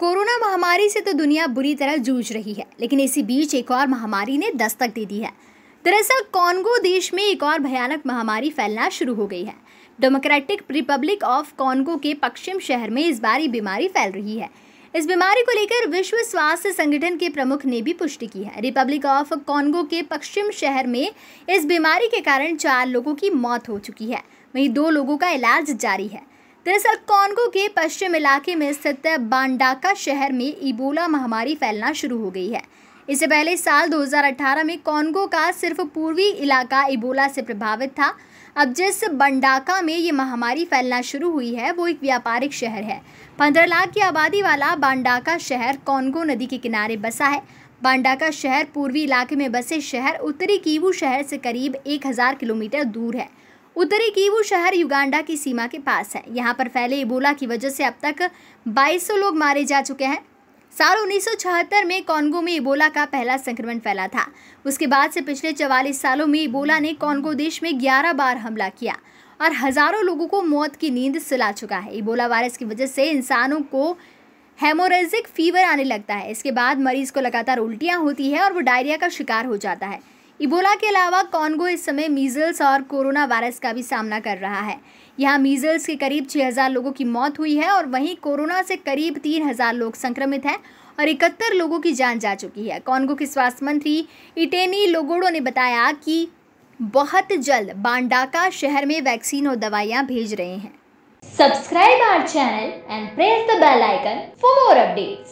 Corona महामारी से तो दुनिया बुरी तरह जूझ रही है लेकिन इसी बीच एक और महामारी ने दस्तक दे दी है दरअसल कॉन्गो देश में एक और भयानक महामारी फैलना शुरू हो गई है डेमोक्रेटिक रिपब्लिक ऑफ कॉन्गो के पश्चिम शहर में इस बार ये बीमारी फैल रही है इस बीमारी को लेकर विश्व स्वास्थ्य संगठन के प्रमुख ने भी पुष्टि की है रिपब्लिक ऑफ कॉन्गो के पश्चिम शहर में इस बीमारी के कारण चार लोगों की मौत हो चुकी है वहीं दो लोगों का इलाज जारी है दरअसल कॉन्गो के पश्चिम इलाके में स्थित बांडाका शहर में इबोला महामारी फैलना शुरू हो गई है इससे पहले साल 2018 में कॉन्गो का सिर्फ पूर्वी इलाका इबोला से प्रभावित था अब जिस बंडाका में ये महामारी फैलना शुरू हुई है वो एक व्यापारिक शहर है पंद्रह लाख की आबादी वाला बांडाका शहर कॉन्गो नदी के किनारे बसा है बांडाका शहर पूर्वी इलाके में बसे शहर उत्तरी कीवू शहर से करीब एक किलोमीटर दूर है उत्तरी कीवू शहर युगांडा की सीमा के पास है यहाँ पर फैले इबोला की वजह से अब तक 2200 लोग मारे जा चुके हैं साल 1976 में कॉन्गो में इबोला का पहला संक्रमण फैला था उसके बाद से पिछले 44 सालों में इबोला ने कॉन्गो देश में 11 बार हमला किया और हज़ारों लोगों को मौत की नींद सुला चुका है इबोला वायरस की वजह से इंसानों को हेमोरेजिक फीवर आने लगता है इसके बाद मरीज को लगातार उल्टियाँ होती है और वो डायरिया का शिकार हो जाता है इबोला के अलावा कॉन्गो इस समय मीज़ल्स और कोरोना वायरस का भी सामना कर रहा है यहाँ मीज़ल्स के करीब 6000 लोगों की मौत हुई है और वहीं कोरोना से करीब 3000 लोग संक्रमित हैं और इकहत्तर लोगों की जान जा चुकी है कॉन्गो के स्वास्थ्य मंत्री इटेनी लोगोडो ने बताया कि बहुत जल्द बांडाका शहर में वैक्सीन और दवाइयाँ भेज रहे हैं subscribe our channel and press the bell icon for more updates.